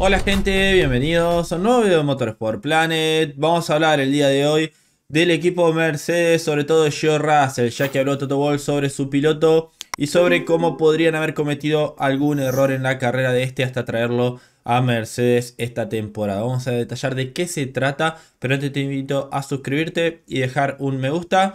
Hola gente, bienvenidos a un nuevo video de Motorsport Planet. Vamos a hablar el día de hoy del equipo Mercedes, sobre todo de Joe Russell, ya que habló Toto Wolff sobre su piloto y sobre cómo podrían haber cometido algún error en la carrera de este hasta traerlo a Mercedes esta temporada. Vamos a detallar de qué se trata, pero antes te invito a suscribirte y dejar un me gusta.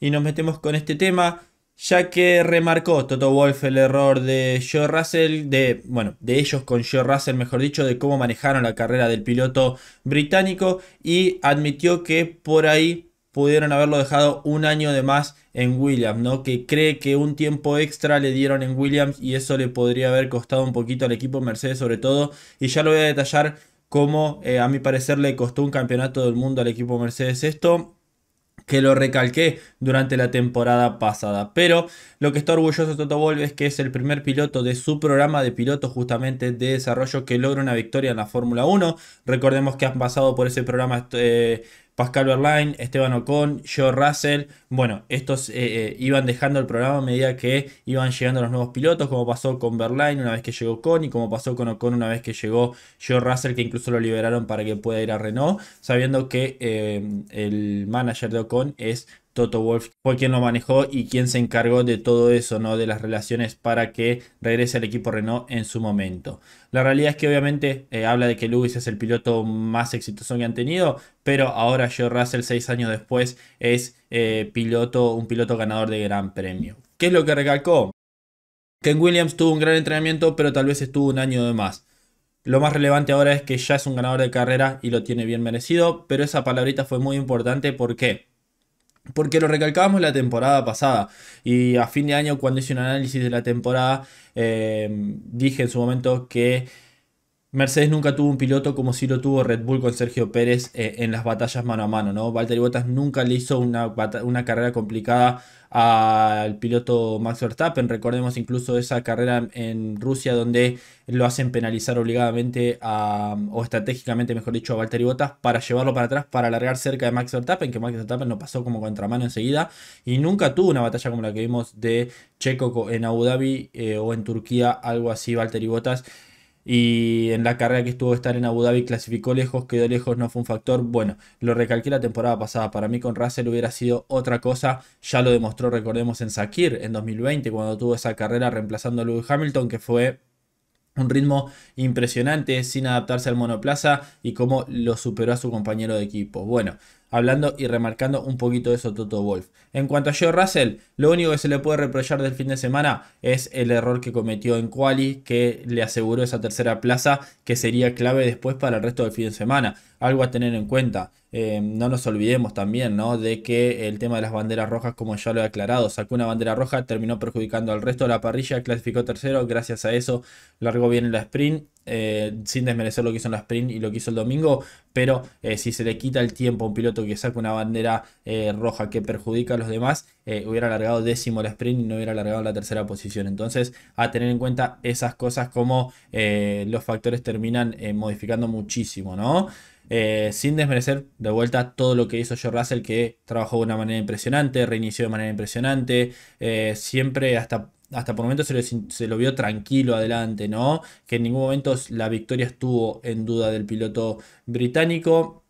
Y nos metemos con este tema ya que remarcó Toto Wolf el error de Joe Russell, de, bueno, de ellos con Joe Russell, mejor dicho, de cómo manejaron la carrera del piloto británico y admitió que por ahí pudieron haberlo dejado un año de más en Williams, ¿no? Que cree que un tiempo extra le dieron en Williams y eso le podría haber costado un poquito al equipo Mercedes sobre todo y ya lo voy a detallar cómo eh, a mi parecer le costó un campeonato del mundo al equipo Mercedes esto que lo recalqué durante la temporada pasada. Pero lo que está orgulloso Toto Wolff es que es el primer piloto de su programa de pilotos justamente de desarrollo que logra una victoria en la Fórmula 1. Recordemos que han pasado por ese programa eh, Pascal Berlain, Esteban Ocon, Joe Russell. Bueno, estos eh, eh, iban dejando el programa a medida que iban llegando los nuevos pilotos, como pasó con Berlain una vez que llegó Ocon y como pasó con Ocon una vez que llegó Joe Russell, que incluso lo liberaron para que pueda ir a Renault, sabiendo que eh, el manager de Ocon es Toto Wolf fue quien lo manejó y quien se encargó de todo eso, ¿no? De las relaciones para que regrese al equipo Renault en su momento. La realidad es que obviamente eh, habla de que Lewis es el piloto más exitoso que han tenido, pero ahora Joe Russell, seis años después, es eh, piloto, un piloto ganador de gran premio. ¿Qué es lo que recalcó? Ken Williams tuvo un gran entrenamiento, pero tal vez estuvo un año de más. Lo más relevante ahora es que ya es un ganador de carrera y lo tiene bien merecido, pero esa palabrita fue muy importante porque porque lo recalcábamos la temporada pasada y a fin de año cuando hice un análisis de la temporada eh, dije en su momento que Mercedes nunca tuvo un piloto como si lo tuvo Red Bull con Sergio Pérez eh, en las batallas mano a mano, ¿no? Valtteri Bottas nunca le hizo una, carrera complicada al piloto Max Verstappen. Recordemos incluso esa carrera en Rusia donde lo hacen penalizar obligadamente o estratégicamente, mejor dicho, a Valtteri Bottas para llevarlo para atrás, para alargar cerca de Max Verstappen, que Max Verstappen lo pasó como contramano enseguida y nunca tuvo una batalla como la que vimos de Checo en Abu Dhabi eh, o en Turquía, algo así, Valtteri Bottas y en la carrera que estuvo estar en Abu Dhabi clasificó lejos, quedó lejos, no fue un factor. Bueno, lo recalqué la temporada pasada, para mí con Russell hubiera sido otra cosa, ya lo demostró, recordemos, en Sakir en 2020, cuando tuvo esa carrera reemplazando a Lewis Hamilton, que fue un ritmo impresionante sin adaptarse al monoplaza y cómo lo superó a su compañero de equipo. Bueno, hablando y remarcando un poquito de eso Toto Wolf. En cuanto a Joe Russell, lo único que se le puede reprochar del fin de semana es el error que cometió en Quali, que le aseguró esa tercera plaza que sería clave después para el resto del fin de semana. Algo a tener en cuenta. Eh, no nos olvidemos también ¿no? de que el tema de las banderas rojas, como ya lo he aclarado, sacó una bandera roja, terminó perjudicando al resto de la parrilla, clasificó tercero, gracias a eso largó bien el la sprint eh, sin desmerecer lo que hizo en la sprint y lo que hizo el domingo, pero eh, si se le quita el tiempo a un piloto que saca una bandera eh, roja que perjudica a los demás, hubiera alargado décimo la sprint y no hubiera alargado la tercera posición. Entonces, a tener en cuenta esas cosas como los factores terminan modificando muchísimo, ¿no? sin desmerecer de vuelta todo lo que hizo Joe Russell, que trabajó de una manera impresionante, reinició de manera impresionante, siempre hasta hasta por momentos se, lo vio tranquilo adelante, ¿no? Que en ningún momento la victoria estuvo en duda del piloto británico.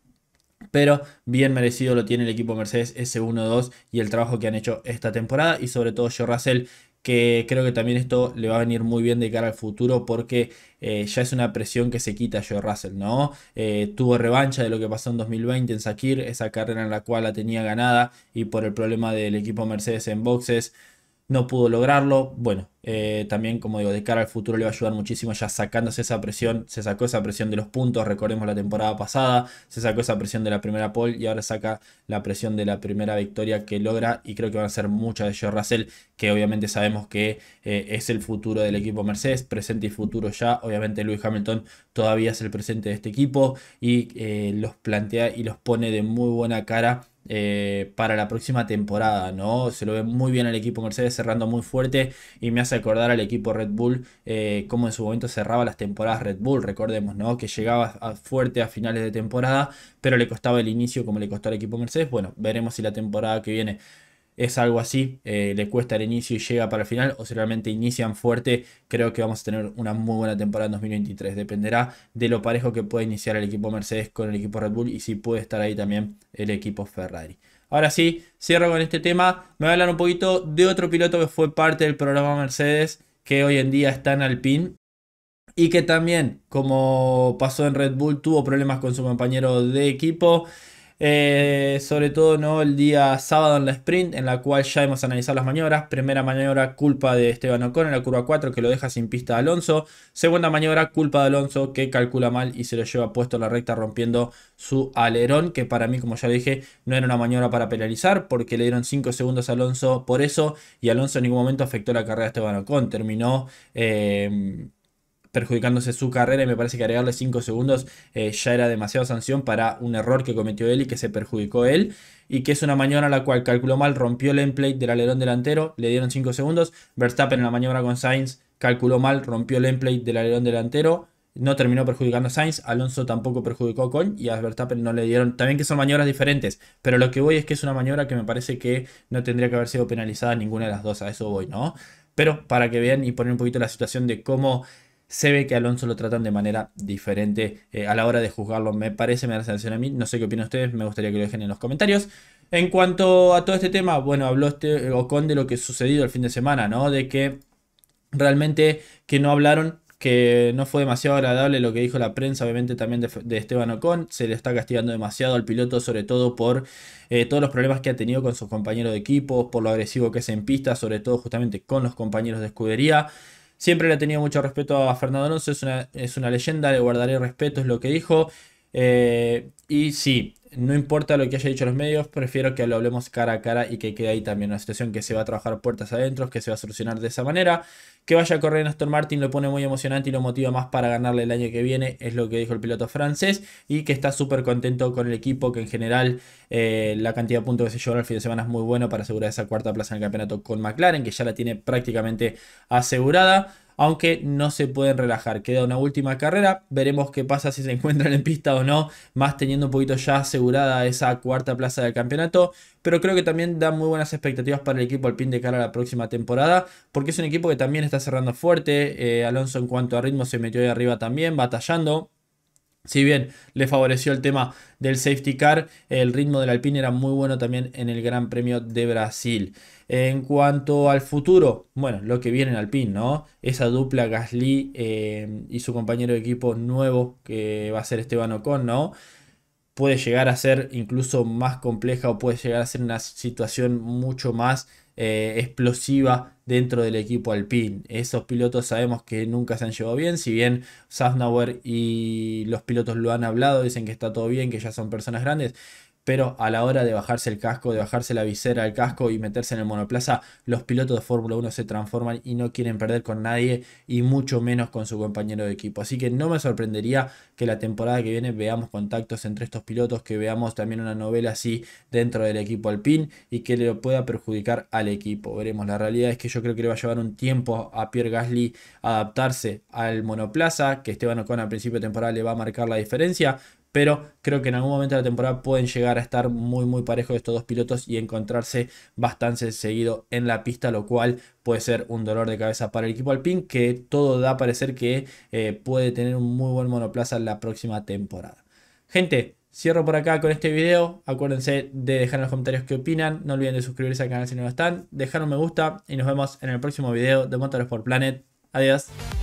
Pero bien merecido lo tiene el equipo Mercedes s 1-2 y el trabajo que han hecho esta temporada. Y sobre todo Joe Russell, que creo que también esto le va a venir muy bien de cara al futuro porque eh, ya es una presión que se quita Joe Russell, ¿no? Eh, tuvo revancha de lo que pasó en 2020 en Sakir, esa carrera en la cual la tenía ganada y por el problema del equipo Mercedes en boxes no pudo lograrlo. Bueno, eh, también como digo, de cara al futuro le va a ayudar muchísimo ya sacándose esa presión, se sacó esa presión de los puntos, recordemos la temporada pasada, se sacó esa presión de la primera pole y ahora saca la presión de la primera victoria que logra y creo que van a ser muchas de George Russell, que obviamente sabemos que eh, es el futuro del equipo Mercedes, presente y futuro ya, obviamente Lewis Hamilton todavía es el presente de este equipo y eh, los plantea y los pone de muy buena cara eh, para la próxima temporada, ¿no? Se lo ve muy bien al equipo Mercedes cerrando muy fuerte y me hace acordar al equipo Red Bull eh, como en su momento cerraba las temporadas Red Bull, recordemos, ¿no? Que llegaba fuerte a finales de temporada, pero le costaba el inicio como le costó al equipo Mercedes. Bueno, veremos si la temporada que viene es algo así, eh, le cuesta el inicio y llega para el final, o si realmente inician fuerte, creo que vamos a tener una muy buena temporada en 2023. Dependerá de lo parejo que pueda iniciar el equipo Mercedes con el equipo Red Bull y si puede estar ahí también el equipo Ferrari. Ahora sí, cierro con este tema. Me voy a hablar un poquito de otro piloto que fue parte del programa Mercedes, que hoy en día está en Alpine y que también, como pasó en Red Bull, tuvo problemas con su compañero de equipo. Eh, sobre todo ¿no? el día sábado en la sprint, en la cual ya hemos analizado las maniobras. Primera maniobra, culpa de Esteban Ocon en la curva 4, que lo deja sin pista a Alonso. Segunda maniobra, culpa de Alonso, que calcula mal y se lo lleva puesto a la recta, rompiendo su alerón. Que para mí, como ya dije, no era una maniobra para penalizar, porque le dieron 5 segundos a Alonso por eso. Y Alonso en ningún momento afectó la carrera de Esteban Ocon. Terminó. Eh, perjudicándose su carrera y me parece que agregarle 5 segundos eh, ya era demasiada sanción para un error que cometió él y que se perjudicó él y que es una maniobra la cual calculó mal, rompió el emplate del alerón delantero, le dieron 5 segundos, Verstappen en la maniobra con Sainz calculó mal, rompió el emplate del alerón delantero, no terminó perjudicando a Sainz, Alonso tampoco perjudicó Con y a Verstappen no le dieron, también que son maniobras diferentes, pero lo que voy es que es una maniobra que me parece que no tendría que haber sido penalizada ninguna de las dos, a eso voy, ¿no? Pero para que vean y poner un poquito la situación de cómo se ve que Alonso lo tratan de manera diferente eh, a la hora de juzgarlo. Me parece, me da la sensación a mí. No sé qué opinan ustedes, me gustaría que lo dejen en los comentarios. En cuanto a todo este tema, bueno, habló este eh, Ocon de lo que sucedido el fin de semana, ¿no? De que realmente que no hablaron que no fue demasiado agradable lo que dijo la prensa, obviamente también de, Esteban Ocon, se le está castigando demasiado al piloto, sobre todo por eh, todos los problemas que ha tenido con sus compañeros de equipo, por lo agresivo que es en pista, sobre todo justamente con los compañeros de escudería. Siempre le he tenido mucho respeto a Fernando Alonso, es una, es una leyenda, le guardaré respeto, es lo que dijo. Eh, y sí, no importa lo que haya dicho los medios, prefiero que lo hablemos cara a cara y que quede ahí también una situación que se va a trabajar puertas adentro, que se va a solucionar de esa manera. Que vaya a correr Aston Martin lo pone muy emocionante y lo motiva más para ganarle el año que viene, es lo que dijo el piloto francés, y que está súper contento con el equipo, que en general eh, la cantidad de puntos que se llevaron el fin de semana es muy bueno para asegurar esa cuarta plaza en el campeonato con McLaren, que ya la tiene prácticamente asegurada aunque no se pueden relajar. Queda una última carrera, veremos qué pasa si se encuentran en pista o no, más teniendo un poquito ya asegurada esa cuarta plaza del campeonato, pero creo que también da muy buenas expectativas para el equipo pin de cara a la próxima temporada, porque es un equipo que también está cerrando fuerte, eh, Alonso en cuanto a ritmo se metió ahí arriba también, batallando, si bien le favoreció el tema del safety car, el ritmo del Alpine era muy bueno también en el Gran Premio de Brasil. En cuanto al futuro, bueno, lo que viene en Alpine, ¿no? Esa dupla Gasly eh, y su compañero de equipo nuevo que va a ser Esteban Ocon, ¿no? Puede llegar a ser incluso más compleja o puede llegar a ser una situación mucho más eh, explosiva dentro del equipo Alpine. Esos pilotos sabemos que nunca se han llevado bien, si bien Safnauer y los pilotos lo han hablado, dicen que está todo bien, que ya son personas grandes pero a la hora de bajarse el casco, de bajarse la visera al casco y meterse en el monoplaza, los pilotos de Fórmula 1 se transforman y no quieren perder con nadie y mucho menos con su compañero de equipo. Así que no me sorprendería que la temporada que viene veamos contactos entre estos pilotos, que veamos también una novela así dentro del equipo Alpine y que le pueda perjudicar al equipo. Veremos, la realidad es que yo creo que le va a llevar un tiempo a Pierre Gasly adaptarse al monoplaza, que Esteban Ocon a principio de temporada le va a marcar la diferencia, pero creo que en algún momento de la temporada pueden llegar a estar muy muy parejos estos dos pilotos y encontrarse bastante seguido en la pista, lo cual puede ser un dolor de cabeza para el equipo Alpine, que todo da a parecer que eh, puede tener un muy buen monoplaza la próxima temporada. Gente, Cierro por acá con este video. Acuérdense de dejar en los comentarios qué opinan. No olviden de suscribirse al canal si no lo están. Dejar un me gusta y nos vemos en el próximo video de por Planet. Adiós.